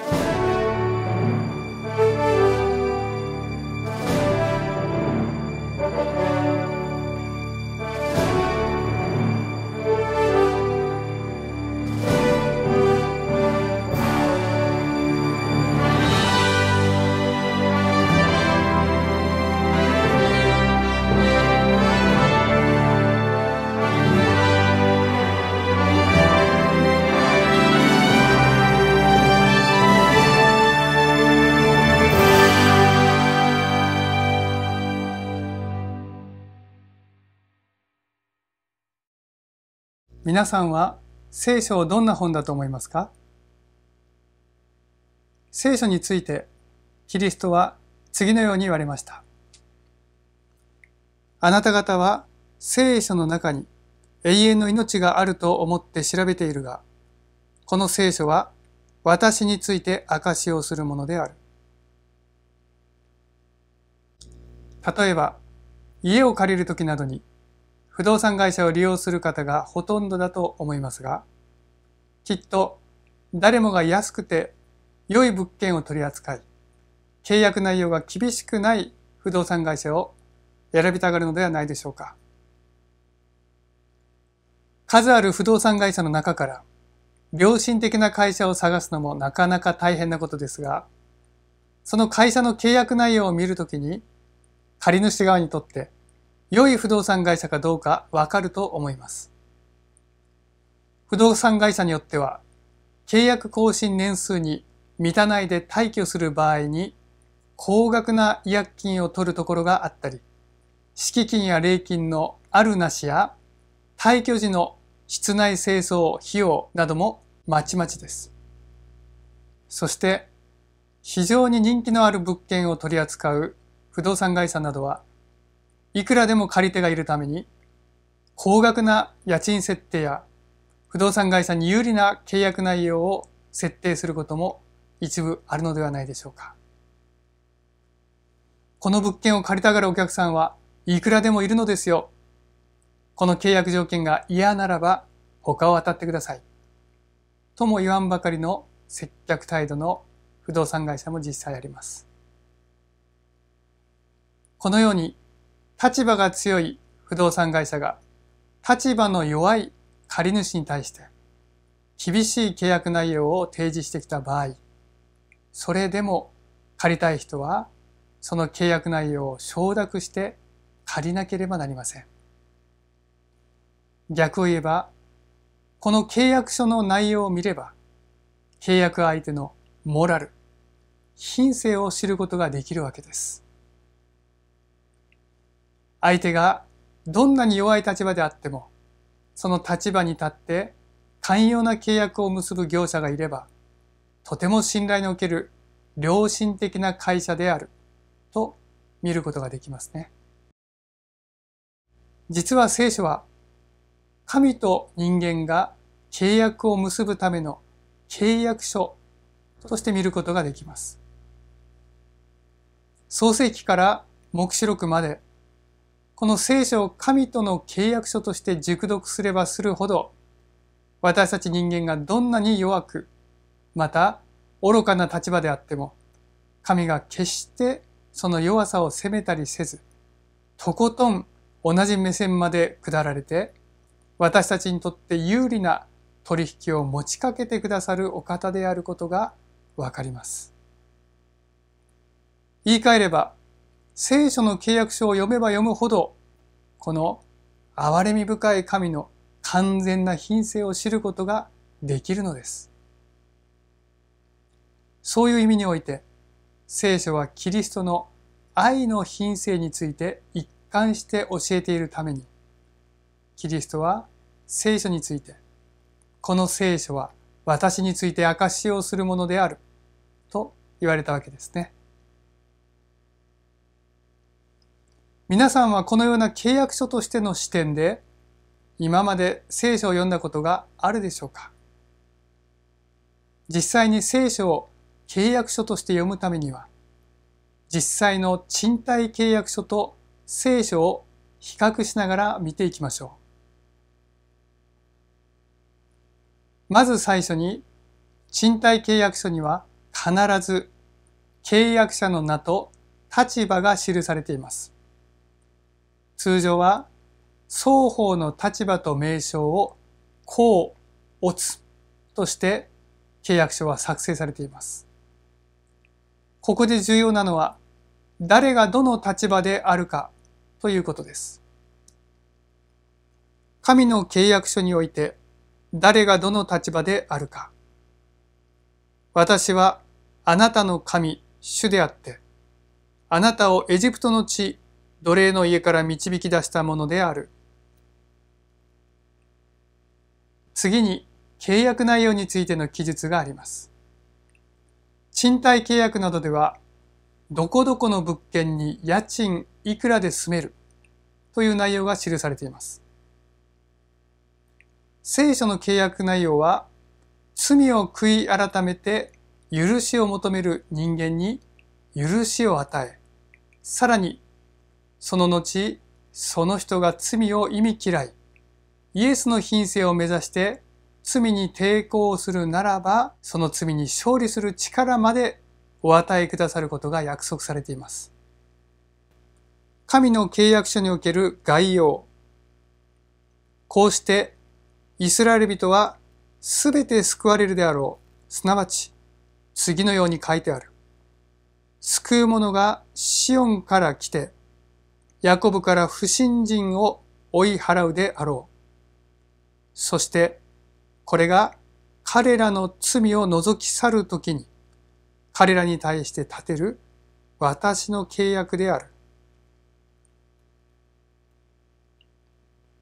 Thank you. 皆さんは聖書をどんな本だと思いますか聖書についてキリストは次のように言われました。あなた方は聖書の中に永遠の命があると思って調べているが、この聖書は私について証しをするものである。例えば、家を借りるときなどに不動産会社を利用する方がほとんどだと思いますが、きっと誰もが安くて良い物件を取り扱い、契約内容が厳しくない不動産会社を選びたがるのではないでしょうか。数ある不動産会社の中から、良心的な会社を探すのもなかなか大変なことですが、その会社の契約内容を見るときに、借り主側にとって良い不動産会社かどうかわかると思います。不動産会社によっては、契約更新年数に満たないで退去する場合に、高額な違約金を取るところがあったり、敷金や礼金のあるなしや、退去時の室内清掃費用などもまちまちです。そして、非常に人気のある物件を取り扱う不動産会社などは、いくらでも借り手がいるために、高額な家賃設定や不動産会社に有利な契約内容を設定することも一部あるのではないでしょうか。この物件を借りたがるお客さんはいくらでもいるのですよ。この契約条件が嫌ならば他を当たってください。とも言わんばかりの接客態度の不動産会社も実際あります。このように立場が強い不動産会社が立場の弱い借り主に対して厳しい契約内容を提示してきた場合、それでも借りたい人はその契約内容を承諾して借りなければなりません。逆を言えば、この契約書の内容を見れば、契約相手のモラル、品性を知ることができるわけです。相手がどんなに弱い立場であっても、その立場に立って寛容な契約を結ぶ業者がいれば、とても信頼のおける良心的な会社であると見ることができますね。実は聖書は神と人間が契約を結ぶための契約書として見ることができます。創世記から黙示録までこの聖書を神との契約書として熟読すればするほど、私たち人間がどんなに弱く、また愚かな立場であっても、神が決してその弱さを責めたりせず、とことん同じ目線まで下られて、私たちにとって有利な取引を持ちかけてくださるお方であることがわかります。言い換えれば、聖書の契約書を読めば読むほど、この憐れみ深い神の完全な品性を知ることができるのです。そういう意味において、聖書はキリストの愛の品性について一貫して教えているために、キリストは聖書について、この聖書は私について証しをするものである、と言われたわけですね。皆さんはこのような契約書としての視点で今まで聖書を読んだことがあるでしょうか実際に聖書を契約書として読むためには実際の賃貸契約書と聖書を比較しながら見ていきましょう。まず最初に賃貸契約書には必ず契約者の名と立場が記されています。通常は双方の立場と名称を公乙として契約書は作成されています。ここで重要なのは誰がどの立場であるかということです。神の契約書において誰がどの立場であるか。私はあなたの神、主であって、あなたをエジプトの地、奴隷の家から導き出したものである。次に、契約内容についての記述があります。賃貸契約などでは、どこどこの物件に家賃いくらで住めるという内容が記されています。聖書の契約内容は、罪を悔い改めて許しを求める人間に許しを与え、さらにその後、その人が罪を忌み嫌い、イエスの品性を目指して罪に抵抗するならば、その罪に勝利する力までお与えくださることが約束されています。神の契約書における概要。こうして、イスラエル人はすべて救われるであろう。すなわち、次のように書いてある。救う者がシオンから来て、ヤコブから不信心を追い払うであろう。そして、これが彼らの罪を除き去るときに、彼らに対して立てる私の契約である。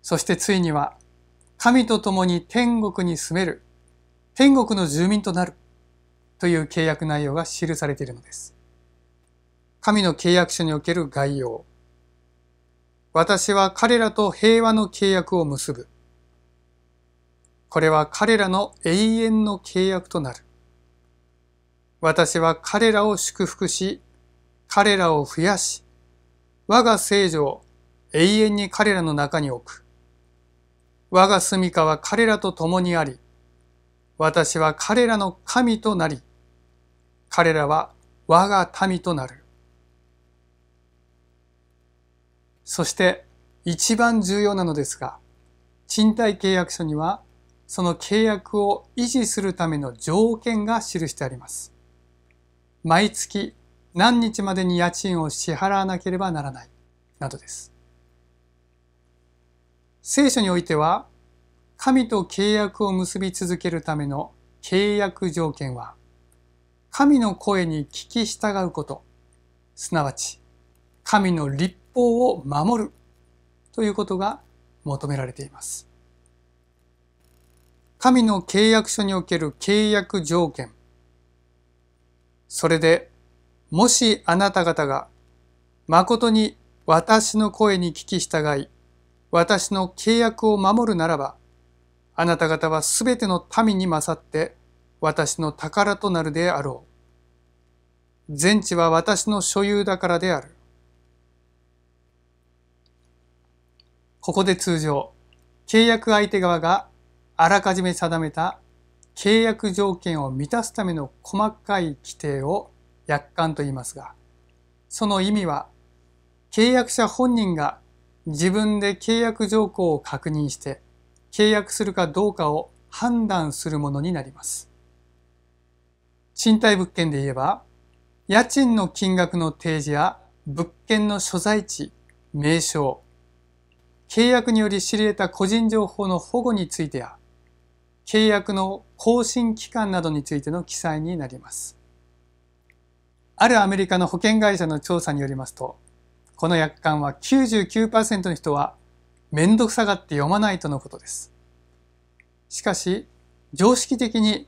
そしてついには、神と共に天国に住める、天国の住民となる、という契約内容が記されているのです。神の契約書における概要、私は彼らと平和の契約を結ぶ。これは彼らの永遠の契約となる。私は彼らを祝福し、彼らを増やし、我が聖女を永遠に彼らの中に置く。我が住処は彼らと共にあり、私は彼らの神となり、彼らは我が民となる。そして一番重要なのですが、賃貸契約書にはその契約を維持するための条件が記してあります。毎月何日までに家賃を支払わなければならない、などです。聖書においては、神と契約を結び続けるための契約条件は、神の声に聞き従うこと、すなわち、神の立法を守るということが求められています。神の契約書における契約条件。それで、もしあなた方が誠に私の声に聞き従い、私の契約を守るならば、あなた方はすべての民に勝って私の宝となるであろう。全地は私の所有だからである。ここで通常、契約相手側があらかじめ定めた契約条件を満たすための細かい規定を約款と言いますが、その意味は、契約者本人が自分で契約条項を確認して契約するかどうかを判断するものになります。賃貸物件で言えば、家賃の金額の提示や物件の所在地、名称、契約により知り得た個人情報の保護についてや、契約の更新期間などについての記載になります。あるアメリカの保険会社の調査によりますと、この約款は99%の人は面倒くさがって読まないとのことです。しかし、常識的に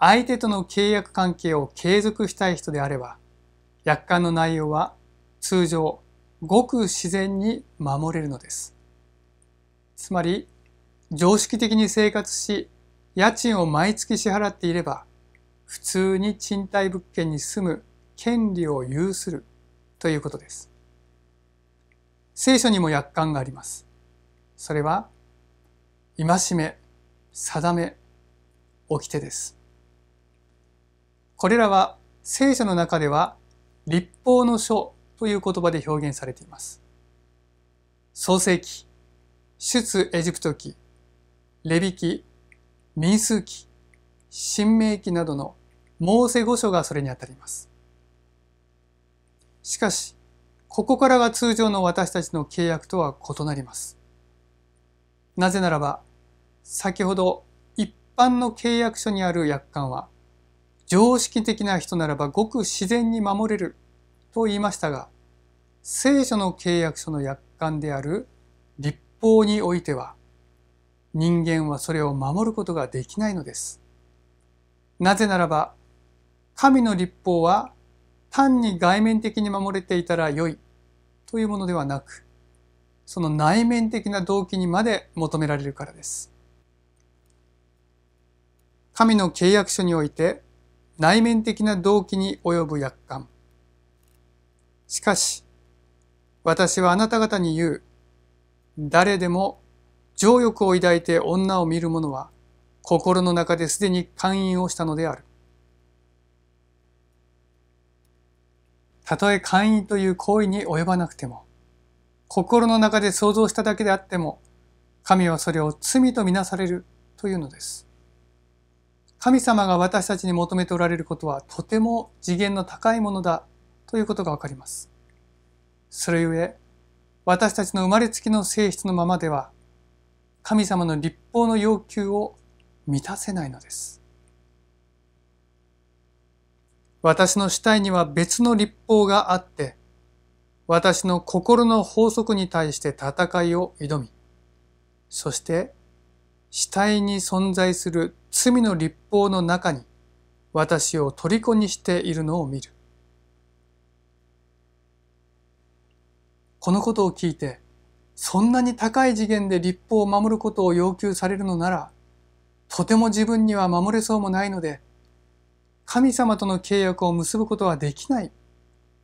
相手との契約関係を継続したい人であれば、約款の内容は通常、ごく自然に守れるのです。つまり常識的に生活し家賃を毎月支払っていれば普通に賃貸物件に住む権利を有するということです。聖書にも約款があります。それは、戒め、定め、掟です。これらは聖書の中では立法の書という言葉で表現されています。創世記出エジプト記、レビ記、民数記、神明記などのモーセ五書がそれにあたります。しかし、ここからが通常の私たちの契約とは異なります。なぜならば、先ほど一般の契約書にある約款は、常識的な人ならばごく自然に守れると言いましたが、聖書の契約書の約款である立法においては人間はそれを守ることができないのです。なぜならば神の立法は単に外面的に守れていたらよいというものではなくその内面的な動機にまで求められるからです。神の契約書において内面的な動機に及ぶ約款。しかし、私はあなた方に言う、誰でも情欲を抱いて女を見る者は心の中ですでに勧誘をしたのである。たとえ勧誘という行為に及ばなくても、心の中で想像しただけであっても、神はそれを罪とみなされるというのです。神様が私たちに求めておられることはとても次元の高いものだということがわかります。それゆえ、私たちの生まれつきの性質のままでは神様の立法の要求を満たせないのです。私の死体には別の立法があって、私の心の法則に対して戦いを挑み、そして死体に存在する罪の立法の中に私を虜にしているのを見る。このことを聞いて、そんなに高い次元で立法を守ることを要求されるのなら、とても自分には守れそうもないので、神様との契約を結ぶことはできない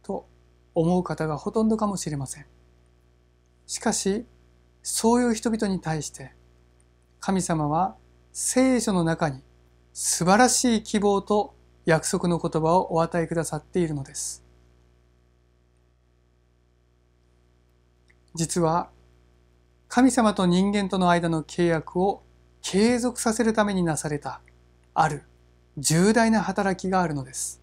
と思う方がほとんどかもしれません。しかし、そういう人々に対して、神様は聖書の中に素晴らしい希望と約束の言葉をお与えくださっているのです。実は神様と人間との間の契約を継続させるためになされたある重大な働きがあるのです。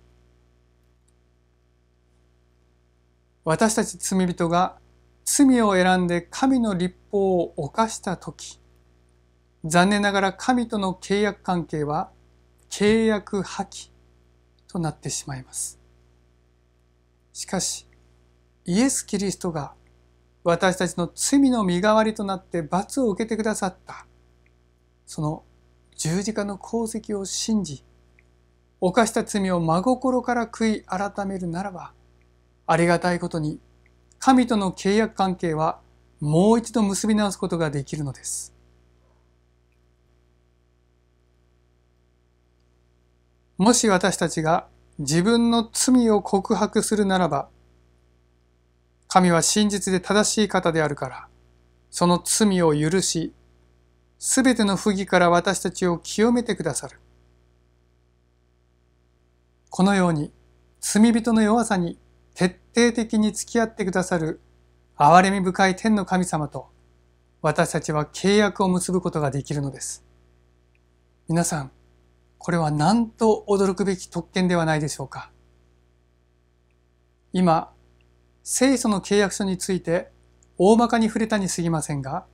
私たち罪人が罪を選んで神の立法を犯した時残念ながら神との契約関係は契約破棄となってしまいます。しかしイエス・キリストが私たちの罪の身代わりとなって罰を受けてくださったその十字架の功績を信じ犯した罪を真心から悔い改めるならばありがたいことに神との契約関係はもう一度結び直すことができるのです。もし私たちが自分の罪を告白するならば神は真実で正しい方であるから、その罪を許し、すべての不義から私たちを清めてくださる。このように、罪人の弱さに徹底的に付き合ってくださる、憐れみ深い天の神様と、私たちは契約を結ぶことができるのです。皆さん、これはなんと驚くべき特権ではないでしょうか。今、聖書の契約書について大まかに触れたにすぎませんが、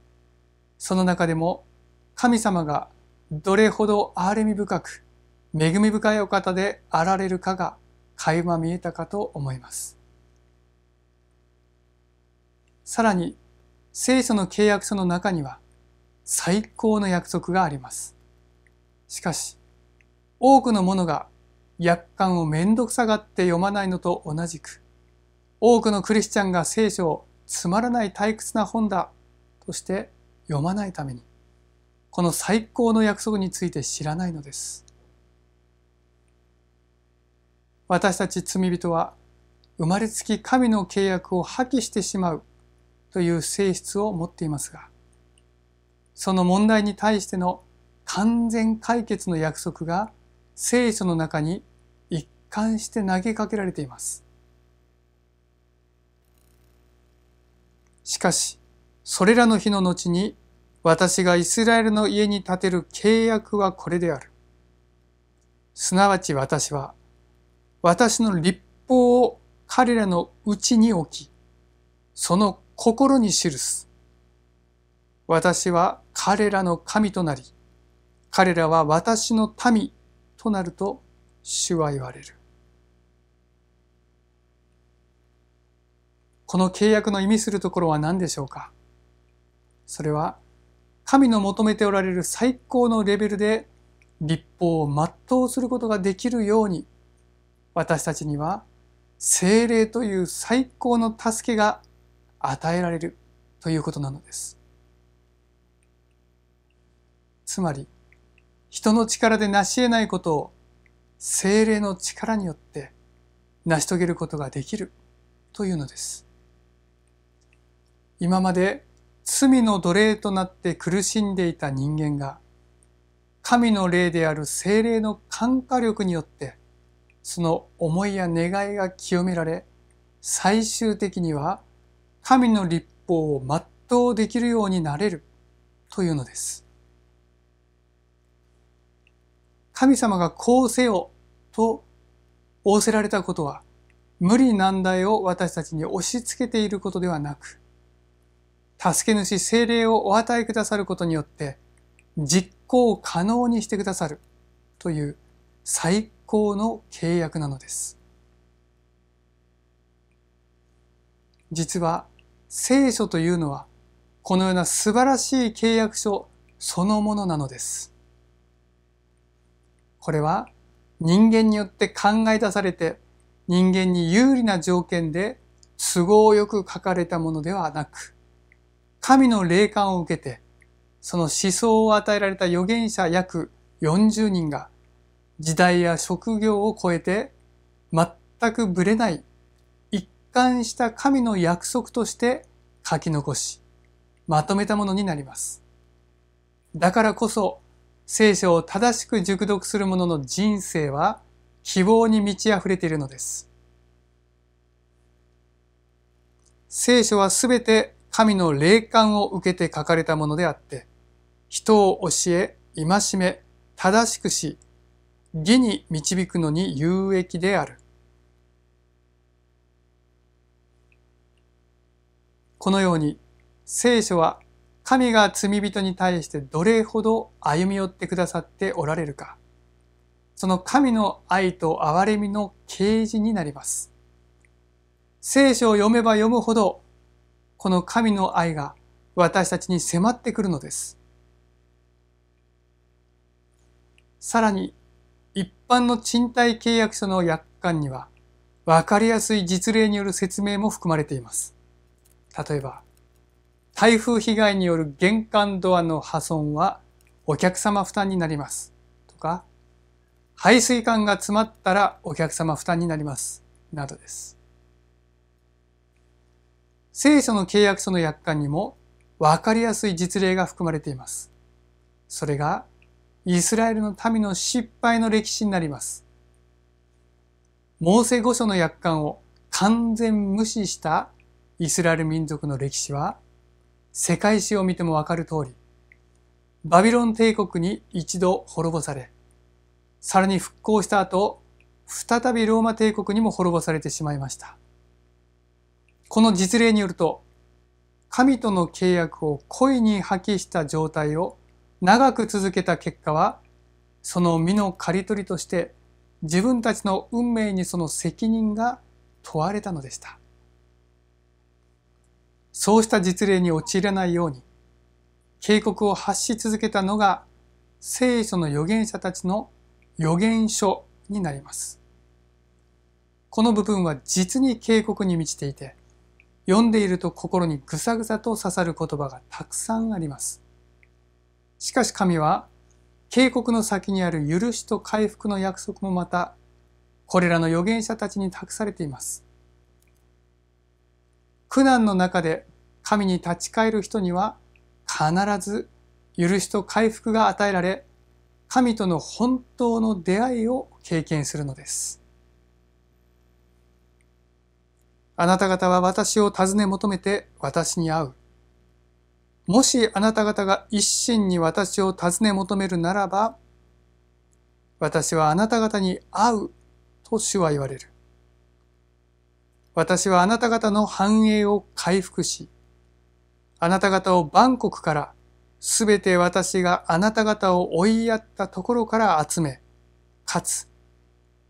その中でも神様がどれほど憐れみ深く、恵み深いお方であられるかが垣間見えたかと思います。さらに、聖書の契約書の中には最高の約束があります。しかし、多くの者が約款をめんどくさがって読まないのと同じく、多くのクリスチャンが聖書をつまらない退屈な本だとして読まないために、この最高の約束について知らないのです。私たち罪人は生まれつき神の契約を破棄してしまうという性質を持っていますが、その問題に対しての完全解決の約束が聖書の中に一貫して投げかけられています。しかし、それらの日の後に、私がイスラエルの家に建てる契約はこれである。すなわち私は、私の立法を彼らのうちに置き、その心に記す。私は彼らの神となり、彼らは私の民となると主は言われる。この契約の意味するところは何でしょうかそれは神の求めておられる最高のレベルで立法を全うすることができるように私たちには精霊という最高の助けが与えられるということなのです。つまり人の力で成し得ないことを精霊の力によって成し遂げることができるというのです。今まで罪の奴隷となって苦しんでいた人間が神の霊である精霊の感化力によってその思いや願いが清められ最終的には神の立法を全うできるようになれるというのです。神様がこうせよと仰せられたことは無理難題を私たちに押し付けていることではなく助け主精霊をお与えくださることによって実行可能にしてくださるという最高の契約なのです。実は聖書というのはこのような素晴らしい契約書そのものなのです。これは人間によって考え出されて人間に有利な条件で都合よく書かれたものではなく神の霊感を受けて、その思想を与えられた預言者約40人が、時代や職業を超えて、全くぶれない、一貫した神の約束として書き残し、まとめたものになります。だからこそ、聖書を正しく熟読する者の人生は、希望に満ち溢れているのです。聖書はすべて神の霊感を受けて書かれたものであって、人を教え、戒め、正しくし、義に導くのに有益である。このように、聖書は神が罪人に対してどれほど歩み寄ってくださっておられるか、その神の愛と憐れみの啓示になります。聖書を読めば読むほどこの神の愛が私たちに迫ってくるのです。さらに、一般の賃貸契約書の約款には、わかりやすい実例による説明も含まれています。例えば、台風被害による玄関ドアの破損はお客様負担になります。とか、排水管が詰まったらお客様負担になります。などです。聖書の契約書の約款にも分かりやすい実例が含まれています。それがイスラエルの民の失敗の歴史になります。モーセ御書の約款を完全無視したイスラエル民族の歴史は世界史を見てもわかる通り、バビロン帝国に一度滅ぼされ、さらに復興した後、再びローマ帝国にも滅ぼされてしまいました。この実例によると、神との契約を故意に破棄した状態を長く続けた結果は、その身の刈り取りとして自分たちの運命にその責任が問われたのでした。そうした実例に陥らないように、警告を発し続けたのが聖書の預言者たちの預言書になります。この部分は実に警告に満ちていて、読んでいると心にぐさぐさと刺さる言葉がたくさんあります。しかし神は、警告の先にある許しと回復の約束もまた、これらの預言者たちに託されています。苦難の中で神に立ち返る人には、必ず許しと回復が与えられ、神との本当の出会いを経験するのです。あなた方は私を尋ね求めて私に会う。もしあなた方が一心に私を尋ね求めるならば、私はあなた方に会うと主は言われる。私はあなた方の繁栄を回復し、あなた方を万国からすべて私があなた方を追いやったところから集め、かつ、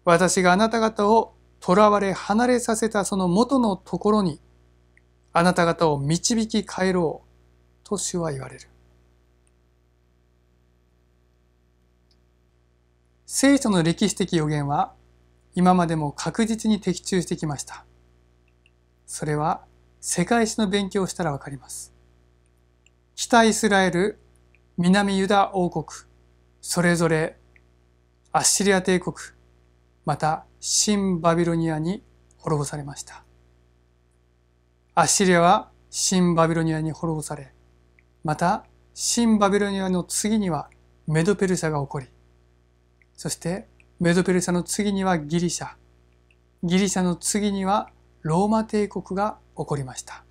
私があなた方を囚われ離れさせたその元のところにあなた方を導き帰ろうと主は言われる。聖書の歴史的予言は今までも確実に的中してきました。それは世界史の勉強をしたらわかります。北イスラエル、南ユダ王国、それぞれアッシリア帝国、また新バビロニアに滅ぼされました。アッシリアは新バビロニアに滅ぼされ、また新バビロニアの次にはメドペルシャが起こり、そしてメドペルシャの次にはギリシャ、ギリシャの次にはローマ帝国が起こりました。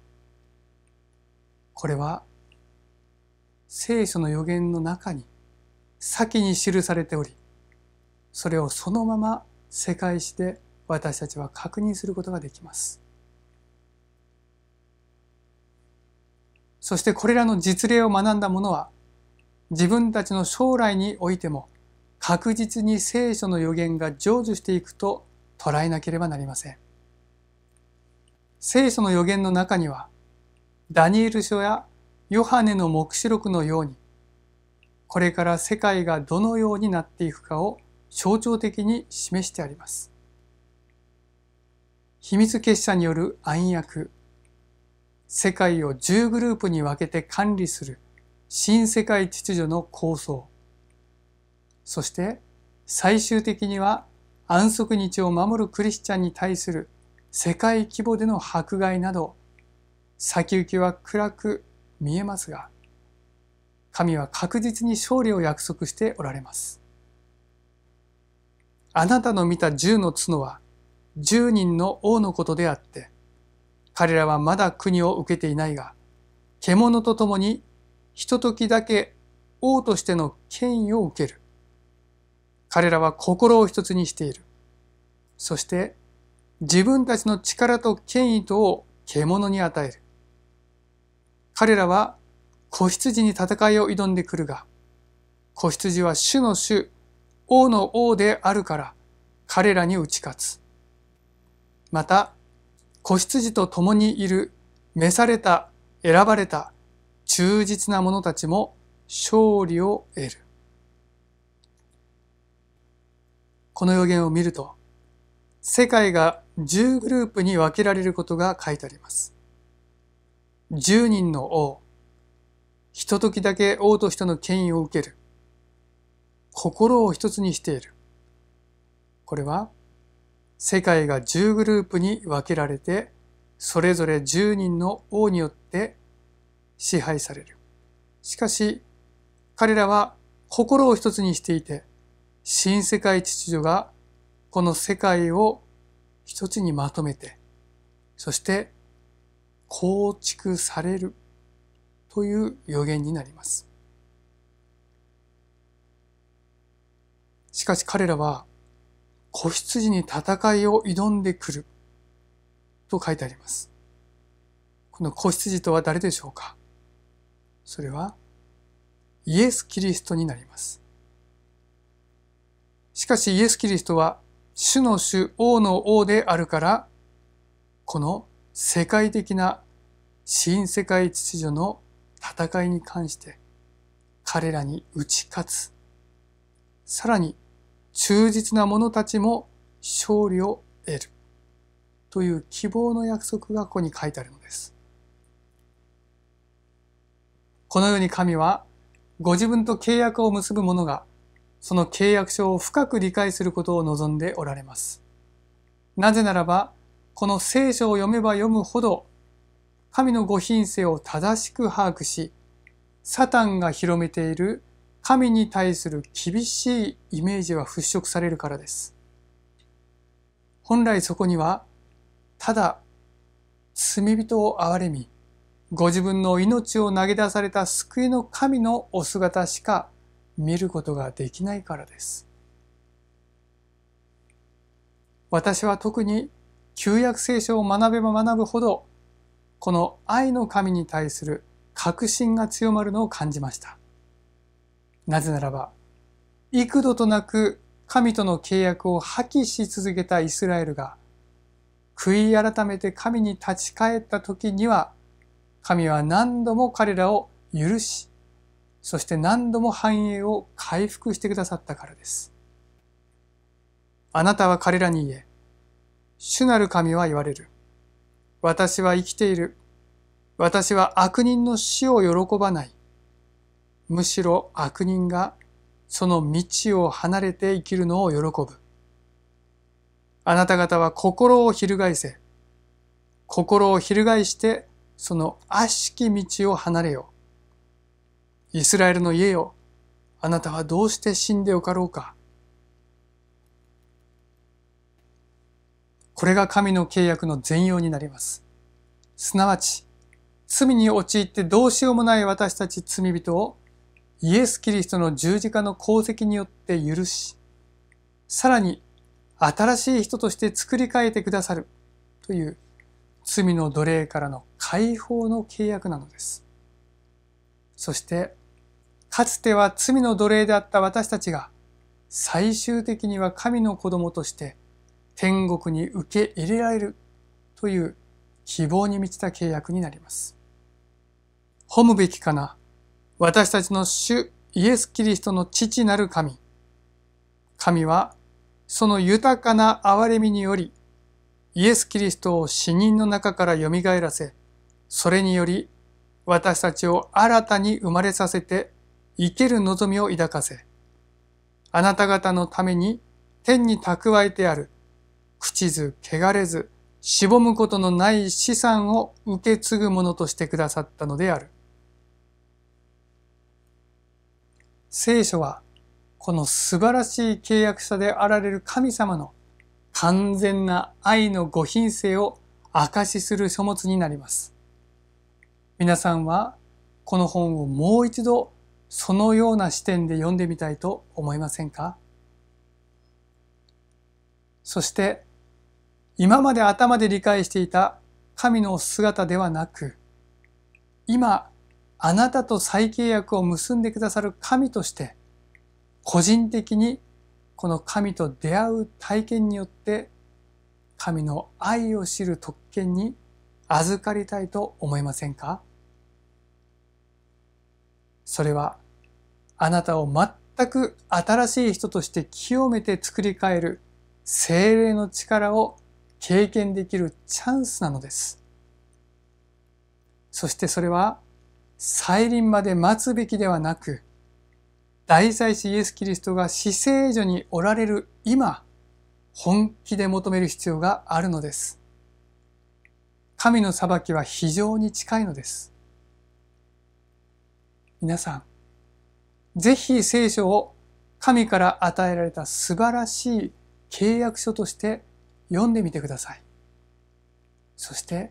これは聖書の予言の中に先に記されており、それをそのまま世界史で私たちは確認することができます。そしてこれらの実例を学んだ者は自分たちの将来においても確実に聖書の予言が成就していくと捉えなければなりません。聖書の予言の中にはダニエル書やヨハネの黙示録のようにこれから世界がどのようになっていくかを象徴的に示してあります。秘密結社による暗躍、世界を10グループに分けて管理する新世界秩序の構想、そして最終的には安息日を守るクリスチャンに対する世界規模での迫害など、先行きは暗く見えますが、神は確実に勝利を約束しておられます。あなたの見た十の角は十人の王のことであって、彼らはまだ国を受けていないが、獣と共にひとだけ王としての権威を受ける。彼らは心を一つにしている。そして自分たちの力と権威とを獣に与える。彼らは子羊に戦いを挑んでくるが、子羊は主の主王の王であるから彼らに打ち勝つ。また、子羊と共にいる召された、選ばれた、忠実な者たちも勝利を得る。この予言を見ると、世界が10グループに分けられることが書いてあります。10人の王、ひと時だけ王としての権威を受ける。心を一つにしている。これは世界が10グループに分けられてそれぞれ10人の王によって支配される。しかし彼らは心を一つにしていて新世界秩序がこの世界を一つにまとめてそして構築されるという予言になります。しかし彼らは、子羊に戦いを挑んでくる。と書いてあります。この子羊とは誰でしょうかそれは、イエス・キリストになります。しかしイエス・キリストは、主の主、王の王であるから、この世界的な新世界秩序の戦いに関して、彼らに打ち勝つ。さらに、忠実な者たちも勝利を得るという希望の約束がここに書いてあるのです。このように神はご自分と契約を結ぶ者がその契約書を深く理解することを望んでおられます。なぜならばこの聖書を読めば読むほど神のご品性を正しく把握しサタンが広めている神に対する厳しいイメージは払拭されるからです。本来そこには、ただ罪人を憐れみ、ご自分の命を投げ出された救いの神のお姿しか見ることができないからです。私は特に旧約聖書を学べば学ぶほど、この愛の神に対する確信が強まるのを感じました。なぜならば、幾度となく神との契約を破棄し続けたイスラエルが、悔い改めて神に立ち返った時には、神は何度も彼らを許し、そして何度も繁栄を回復してくださったからです。あなたは彼らに言え、主なる神は言われる。私は生きている。私は悪人の死を喜ばない。むしろ悪人がその道を離れて生きるのを喜ぶ。あなた方は心を翻せ、心を翻してその悪しき道を離れよ。イスラエルの家よ、あなたはどうして死んでよかろうか。これが神の契約の全容になります。すなわち、罪に陥ってどうしようもない私たち罪人をイエス・キリストの十字架の功績によって許し、さらに新しい人として作り変えてくださるという罪の奴隷からの解放の契約なのです。そして、かつては罪の奴隷であった私たちが、最終的には神の子供として天国に受け入れられるという希望に満ちた契約になります。褒むべきかな私たちの主イエス・キリストの父なる神。神は、その豊かな憐れみにより、イエス・キリストを死人の中から蘇らせ、それにより私たちを新たに生まれさせて生ける望みを抱かせ、あなた方のために天に蓄えてある、口ず、汚れず、しぼむことのない資産を受け継ぐものとしてくださったのである。聖書はこの素晴らしい契約者であられる神様の完全な愛のご品性を証しする書物になります。皆さんはこの本をもう一度そのような視点で読んでみたいと思いませんかそして今まで頭で理解していた神の姿ではなく今あなたと再契約を結んでくださる神として、個人的にこの神と出会う体験によって、神の愛を知る特権に預かりたいと思いませんかそれは、あなたを全く新しい人として清めて作り変える精霊の力を経験できるチャンスなのです。そしてそれは再臨まで待つべきではなく、大祭司イエス・キリストが死聖所におられる今、本気で求める必要があるのです。神の裁きは非常に近いのです。皆さん、ぜひ聖書を神から与えられた素晴らしい契約書として読んでみてください。そして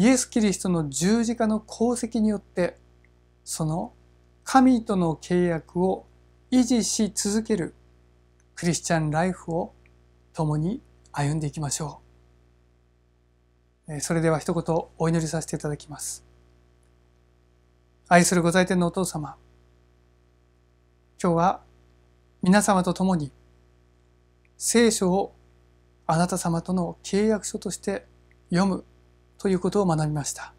イエス・キリストの十字架の功績によってその神との契約を維持し続けるクリスチャンライフを共に歩んでいきましょう。それでは一言お祈りさせていただきます。愛する御在天のお父様、今日は皆様と共に聖書をあなた様との契約書として読むということを学びました。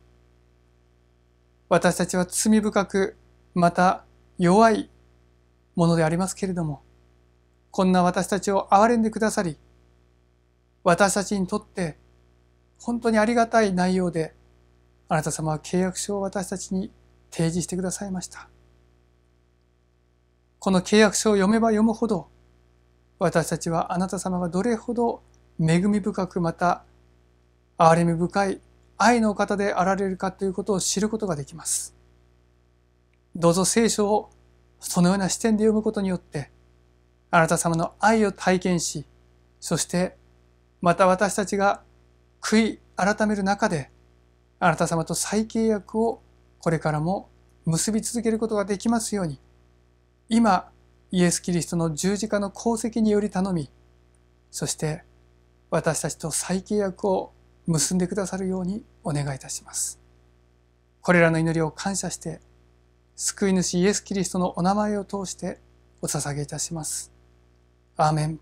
私たちは罪深く、また弱いものでありますけれども、こんな私たちを憐れんでくださり、私たちにとって本当にありがたい内容で、あなた様は契約書を私たちに提示してくださいました。この契約書を読めば読むほど、私たちはあなた様がどれほど恵み深くまた憐れみ深い愛の方であられるかということを知ることができます。どうぞ聖書をそのような視点で読むことによって、あなた様の愛を体験し、そしてまた私たちが悔い改める中で、あなた様と再契約をこれからも結び続けることができますように、今、イエス・キリストの十字架の功績により頼み、そして私たちと再契約を結んでくださるようにお願いいたします。これらの祈りを感謝して、救い主イエス・キリストのお名前を通してお捧げいたします。アーメン。